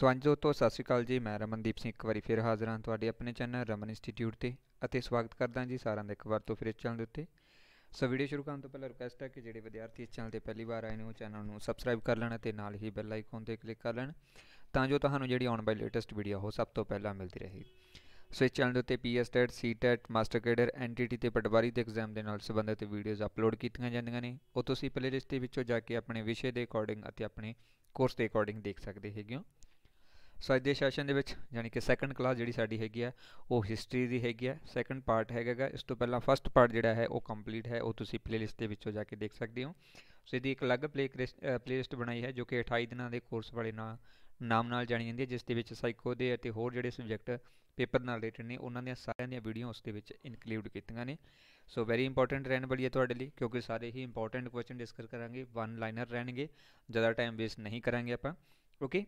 ਸੋ ਅੰਜੋ ਤੋਂ ਸਤਿ ਸ਼੍ਰੀ ਅਕਾਲ ਜੀ ਮੈਂ ਰਮਨਦੀਪ ਸਿੰਘ ਇੱਕ ਵਾਰੀ ਫਿਰ ਹਾਜ਼ਰ ਹਾਂ ਤੁਹਾਡੇ ਆਪਣੇ ਚੈਨਲ ਰਮਨ ਇੰਸਟੀਚਿਊਟ ਤੇ ਅਤੇ ਸਵਾਗਤ ਕਰਦਾ ਜੀ ਸਾਰਿਆਂ ਦਾ ਇੱਕ ਵਾਰ ਤੋਂ ਫਿਰ ਇਸ ਚੈਨਲ ਦੇ ਉੱਤੇ ਸੋ ਵੀਡੀਓ ਸ਼ੁਰੂ ਕਰਨ ਤੋਂ ਪਹਿਲਾਂ ਰਿਕਵੈਸਟ ਹੈ ਕਿ ਜਿਹੜੇ ਵਿਦਿਆਰਥੀ ਇਸ ਚੈਨਲ ਤੇ ਪਹਿਲੀ ਵਾਰ ਆਏ ਨੇ ਉਹ ਚੈਨਲ ਨੂੰ ਸਬਸਕ੍ਰਾਈਬ ਕਰ ਲੈਣ ਤੇ ਨਾਲ ਹੀ ਬੈਲ ਆਈਕਨ ਤੇ ਕਲਿੱਕ ਕਰ ਲੈਣ ਤਾਂ ਜੋ ਤੁਹਾਨੂੰ ਜਿਹੜੀ ਆਉਣ ਵਾਲੀ ਲੇਟੈਸਟ ਵੀਡੀਓ ਹੋ ਸਭ ਤੋਂ ਪਹਿਲਾਂ ਮਿਲਦੀ ਰਹੇ ਸੋ ਇਸ ਚੈਨਲ ਦੇ ਉੱਤੇ PS TET CTET master cadre NTT ਤੇ ਪਟਵਾਰੀ ਦੇ ਐਗਜ਼ਾਮ ਦੇ ਨਾਲ ਸੰਬੰਧਿਤ ਵੀਡੀਓਜ਼ ਅਪਲੋਡ ਕੀਤੀਆਂ ਜਾਂਦੀਆਂ ਨੇ ਉਹ ਤੁਸੀਂ ਪਲੇਲਿਸਟ ਦੇ ਵਿੱਚੋਂ ਜਾ ਕੇ ਆਪਣੇ ਵਿਸ਼ੇ ਦੇ ਅਕੋਰਡਿੰਗ ਅਤੇ ਆਪਣੇ ਕੋਰਸ ਦੇ ਅਕੋਰਡਿੰਗ ਦੇਖ ਸਕਦੇ ਹੈਗੇ ਹੋ ਸੋ ਅੱਜ ਦੇ ਸੈਸ਼ਨ ਦੇ ਵਿੱਚ ਯਾਨੀ ਕਿ ਸੈਕੰਡ ਕਲਾਸ ਜਿਹੜੀ ਸਾਡੀ ਹੈਗੀ ਆ ਉਹ ਹਿਸਟਰੀ ਦੀ ਹੈਗੀ ਆ ਸੈਕੰਡ ਪਾਰਟ ਹੈਗਾਗਾ ਇਸ ਤੋਂ ਪਹਿਲਾਂ ਫਰਸਟ ਪਾਰਟ ਜਿਹੜਾ ਹੈ ਉਹ ਕੰਪਲੀਟ ਹੈ ਉਹ ਤੁਸੀਂ ਪਲੇਲਿਸਟ ਦੇ ਵਿੱਚੋਂ ਜਾ ਕੇ ਦੇਖ ਸਕਦੇ ਹੋ ਸੋ ਇਹਦੀ ਇੱਕ ਅਲੱਗ ਪਲੇ ਪਲੇਲਿਸਟ ਬਣਾਈ ਹੈ ਜੋ ਕਿ 28 ਦਿਨਾਂ ਦੇ ਕੋਰਸ ਵਾਲੇ ਨਾਲ ਨਾਮ ਨਾਲ ਜਾਣੀ ਜਾਂਦੀ ਹੈ ਜਿਸ ਦੇ ਵਿੱਚ ਸਾਈਕੋ ਦੇ ਅਤੇ ਹੋਰ ਜਿਹੜੇ ਸਬਜੈਕਟ ਪੇਪਰ ਨਾਲ ਰਿਲੇਟਡ ਨੇ ਉਹਨਾਂ ਦੀਆਂ ਸਾਰਿਆਂ ਦੀਆਂ ਵੀਡੀਓ ਉਸ ਦੇ ਵਿੱਚ ਇਨਕਲੂਡ ਕੀਤੀਆਂ ਨੇ ਸੋ ਵੈਰੀ ਇੰਪੋਰਟੈਂਟ ਰਹਿਣ ਵਾਲੀ ਹੈ ਤੁਹਾਡੇ ਲਈ ਕਿਉਂਕਿ ਸਾਰੇ ਹੀ ਇੰਪੋਰਟੈਂਟ ਕੁਐਸਚਨ ਡਿਸਕਸ ਕਰਾਂਗੇ ਵਨ ਲਾਈਨਰ ਰਹਿਣਗੇ ਜ਼ਿਆਦਾ ਟਾਈਮ ਵੇਸਟ ਨਹੀਂ ਕਰਾਂਗੇ ਆਪਾਂ okay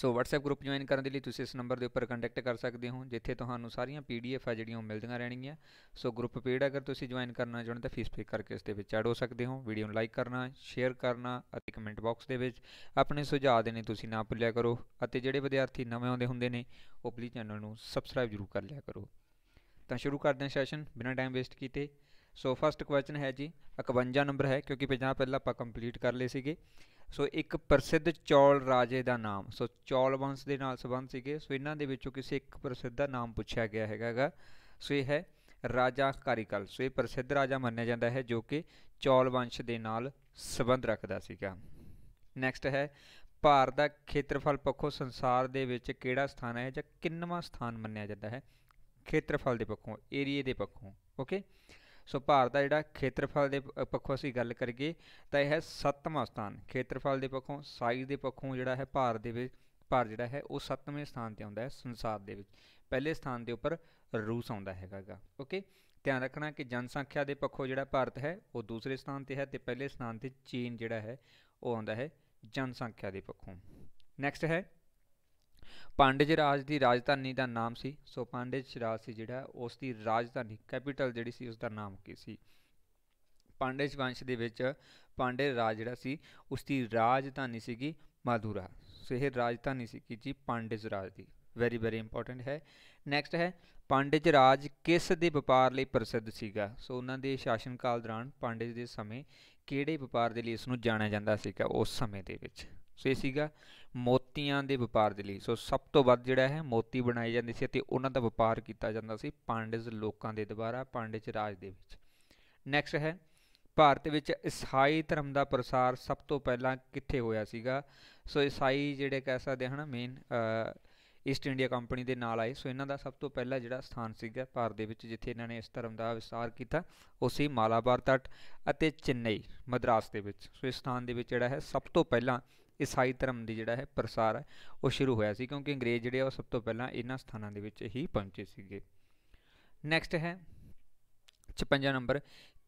so WhatsApp group join ਕਰਨ ਦੇ ਲਈ ਤੁਸੀਂ ਇਸ ਨੰਬਰ ਦੇ ਉੱਪਰ ਕੰਟੈਕਟ ਕਰ ਸਕਦੇ ਹੋ ਜਿੱਥੇ ਤੁਹਾਨੂੰ ਸਾਰੀਆਂ PDF ਆ ਜਿਹੜੀਆਂ ਮਿਲਦੀਆਂ ਰਹਿਣਗੀਆਂ ਸੋ ਗਰੁੱਪ ਪੇਡ ਅਗਰ ਤੁਸੀਂ ਜੁਆਇਨ ਕਰਨਾ ਚਾਹੁੰਦੇ ਤਾਂ ਫੀਸ ਪੇ ਕਰਕੇ ਇਸ ਦੇ ਵਿੱਚ ਐਡ ਹੋ ਸਕਦੇ ਹੋ ਵੀਡੀਓ ਨੂੰ ਲਾਈਕ ਕਰਨਾ ਸ਼ੇਅਰ ਕਰਨਾ ਅਤੇ ਕਮੈਂਟ ਬਾਕਸ ਦੇ ਵਿੱਚ ਆਪਣੇ ਸੁਝਾਅ ਦੇਣੇ ਤੁਸੀਂ ਨਾ ਭੁੱਲਿਆ ਕਰੋ ਅਤੇ ਜਿਹੜੇ ਵਿਦਿਆਰਥੀ ਨਵੇਂ ਆਉਂਦੇ ਹੁੰਦੇ ਨੇ ਉਹ ਪਲੀ ਚੈਨਲ ਨੂੰ ਸਬਸਕ੍ਰਾਈਬ ਜ਼ਰੂਰ ਕਰ ਲਿਆ ਕਰੋ ਤਾਂ ਸ਼ੁਰੂ ਕਰਦੇ ਹਾਂ ਸੈਸ਼ਨ ਬਿਨਾਂ ਟਾਈਮ ਵੇਸਟ ਕੀਤੇ ਸੋ ਫਸਟ ਕੁਐਸਚਨ ਹੈ ਜੀ 51 ਨੰਬਰ ਹੈ ਕਿਉਂਕਿ 50 ਪਹਿਲਾਂ ਆਪਾਂ ਕੰਪਲੀਟ ਕਰ ਲਏ ਸੀਗੇ ਸੋ ਇੱਕ ਪ੍ਰਸਿੱਧ ਚੌਲ ਰਾਜੇ ਦਾ ਨਾਮ ਸੋ ਚੌਲ ਵੰਸ਼ ਦੇ ਨਾਲ ਸੰਬੰਧ ਸੀਗੇ ਸੋ ਇਹਨਾਂ ਦੇ ਵਿੱਚੋਂ ਕਿਸੇ ਇੱਕ ਪ੍ਰਸਿੱਧ ਦਾ ਨਾਮ ਪੁੱਛਿਆ ਗਿਆ ਹੈਗਾਗਾ ਸੋ ਇਹ ਹੈ ਰਾਜਾ ਕਾਰੀਕਲ ਸੋ ਇਹ ਪ੍ਰਸਿੱਧ ਰਾਜਾ ਮੰਨਿਆ ਜਾਂਦਾ ਹੈ ਜੋ ਕਿ ਚੌਲ ਵੰਸ਼ ਦੇ ਨਾਲ ਸੰਬੰਧ ਰੱਖਦਾ ਸੀਗਾ ਨੈਕਸਟ ਹੈ ਭਾਰਤ ਦਾ ਖੇਤਰਫਲ ਪੱਖੋਂ ਸੰਸਾਰ ਦੇ ਵਿੱਚ ਕਿਹੜਾ ਸਥਾਨ ਹੈ ਜਾਂ ਕਿੰਨਵਾਂ ਸਥਾਨ ਮੰਨਿਆ ਜਾਂਦਾ ਹੈ ਖੇਤਰਫਲ ਦੇ ਪੱਖੋਂ ਏਰੀਏ ਦੇ ਪੱਖੋਂ ਓਕੇ ਸੋ ਭਾਰਤ ਦਾ ਜਿਹੜਾ ਖੇਤਰਫਲ ਦੇ ਪੱਖੋਂ ਅਸੀਂ ਗੱਲ ਕਰੀਏ ਤਾਂ ਇਹ ਹੈ ਸੱਤਵਾਂ ਸਥਾਨ ਖੇਤਰਫਲ ਦੇ ਪੱਖੋਂ ਸਾਈਜ਼ ਦੇ ਪੱਖੋਂ ਜਿਹੜਾ ਹੈ ਭਾਰਤ ਦੇ ਵਿੱਚ ਭਾਰਤ ਜਿਹੜਾ ਹੈ ਉਹ ਸੱਤਵੇਂ ਸਥਾਨ ਤੇ ਆਉਂਦਾ ਹੈ ਸੰਸਾਰ ਦੇ ਵਿੱਚ ਪਹਿਲੇ ਸਥਾਨ ਦੇ ਉੱਪਰ ਰੂਸ ਆਉਂਦਾ ਹੈਗਾਗਾ ਓਕੇ ਧਿਆਨ ਰੱਖਣਾ ਕਿ ਜਨਸੰਖਿਆ ਦੇ ਪੱਖੋਂ ਜਿਹੜਾ ਭਾਰਤ ਹੈ ਉਹ ਦੂਸਰੇ ਸਥਾਨ ਤੇ ਹੈ ਤੇ ਪਹਿਲੇ ਸਥਾਨ ਤੇ ਚੀਨ ਜਿਹੜਾ ਹੈ ਉਹ ਆਉਂਦਾ ਹੈ ਜਨਸੰਖਿਆ ਦੇ ਪੱਖੋਂ ਨੈਕਸਟ ਹੈ ਪਾਂਡਜ ਰਾਜ ਦੀ ਰਾਜਧਾਨੀ ਦਾ ਨਾਮ ਸੀ ਸੋ ਪਾਂਡਜ ਰਾਜ ਸੀ ਜਿਹੜਾ ਉਸ ਦੀ ਰਾਜਧਾਨੀ ਕੈਪੀਟਲ ਜਿਹੜੀ ਸੀ ਉਸ ਦਾ ਨਾਮ ਕੀ ਸੀ ਪਾਂਡਜ ਵੰਸ਼ ਦੇ ਵਿੱਚ ਪਾਂਡੇ ਰਾਜ ਜਿਹੜਾ ਸੀ ਉਸ ਦੀ ਰਾਜਧਾਨੀ ਸੀਗੀ ਮਾਦੂਰਾ ਸੋ ਇਹ ਰਾਜਧਾਨੀ ਸੀ ਕਿ ਜੀ ਪਾਂਡਜ ਰਾਜ ਦੀ ਵੈਰੀ ਵੈਰੀ ਇੰਪੋਰਟੈਂਟ ਹੈ ਨੈਕਸਟ ਹੈ ਪਾਂਡਜ ਰਾਜ ਕਿਸ ਦੇ ਵਪਾਰ ਲਈ ਪ੍ਰਸਿੱਧ ਸੀਗਾ ਸੋ ਉਹਨਾਂ ਦੇ ਸ਼ਾਸਨ ਕਾਲ ਦੌਰਾਨ ਪਾਂਡਜ ਦੇ ਸਮੇਂ ਕਿਹੜੇ ਵਪਾਰ ਦੇ ਲਈ ਇਸ ਨੂੰ ਜਾਣਿਆ ਜਾਂਦਾ ਸੀਗਾ ਉਸ ਸਮੇਂ ਦੇ ਵਿੱਚ ਸੋ ਇਹ ਸੀਗਾ ਮੋ ਮੋਤੀਆਂ ਦੇ ਵਪਾਰ ਦੇ ਲਈ ਸੋ ਸਭ ਤੋਂ ਵੱਧ ਜਿਹੜਾ ਹੈ ਮੋਤੀ ਬਣਾਏ ਜਾਂਦੇ ਸੀ ਅਤੇ ਉਹਨਾਂ ਦਾ ਵਪਾਰ ਕੀਤਾ ਜਾਂਦਾ ਸੀ ਪਾਂਡੇਜ ਲੋਕਾਂ ਦੇ ਦੁਆਰਾ ਪਾਂਡੇਜ ਰਾਜ ਦੇ ਵਿੱਚ ਨੈਕਸਟ ਹੈ ਭਾਰਤ ਵਿੱਚ ਈਸਾਈ ਧਰਮ ਦਾ ਪ੍ਰਸਾਰ ਸਭ ਤੋਂ ਪਹਿਲਾਂ ਕਿੱਥੇ ਹੋਇਆ ਸੀਗਾ ਸੋ ਈਸਾਈ ਜਿਹੜੇ ਕਹਿ ਸਕਦੇ ਹਨ ਮੇਨ ਈਸਟ ਇੰਡੀਆ ਕੰਪਨੀ ਦੇ ਨਾਲ ਆਏ ਸੋ ਇਹਨਾਂ ਦਾ ਸਭ ਤੋਂ ਪਹਿਲਾ ਜਿਹੜਾ ਸਥਾਨ ਸੀਗਾ ਭਾਰਤ ਦੇ ਵਿੱਚ ਜਿੱਥੇ ਇਹਨਾਂ ਨੇ ਇਸ ਧਰਮ ਦਾ ਵਿਸਾਰ ਕੀਤਾ ਉਹ ਸੀ ਮਾਲਾਬਾਰ ਤੱਟ ਅਤੇ ਚੇਨਈ ਮਦਰਾਸ ਦੇ ਵਿੱਚ ਸੋ ਇਸ ਸਥਾਨ ਦੇ ਵਿੱਚ ਜਿਹੜਾ ਹੈ ਸਭ ਤੋਂ ਪਹਿਲਾਂ ਈਸਾਈ ਧਰਮ ਦੀ ਜਿਹੜਾ ਹੈ ਪ੍ਰਸਾਰ ਹੈ ਉਹ ਸ਼ੁਰੂ ਹੋਇਆ ਸੀ ਕਿਉਂਕਿ ਅੰਗਰੇਜ਼ ਜਿਹੜੇ ਆ ਉਹ ਸਭ ਤੋਂ ਪਹਿਲਾਂ ਇਹਨਾਂ ਸਥਾਨਾਂ ਦੇ ਵਿੱਚ ਹੀ ਪਹੁੰਚੇ ਸੀਗੇ ਨੈਕਸਟ ਹੈ 56 ਨੰਬਰ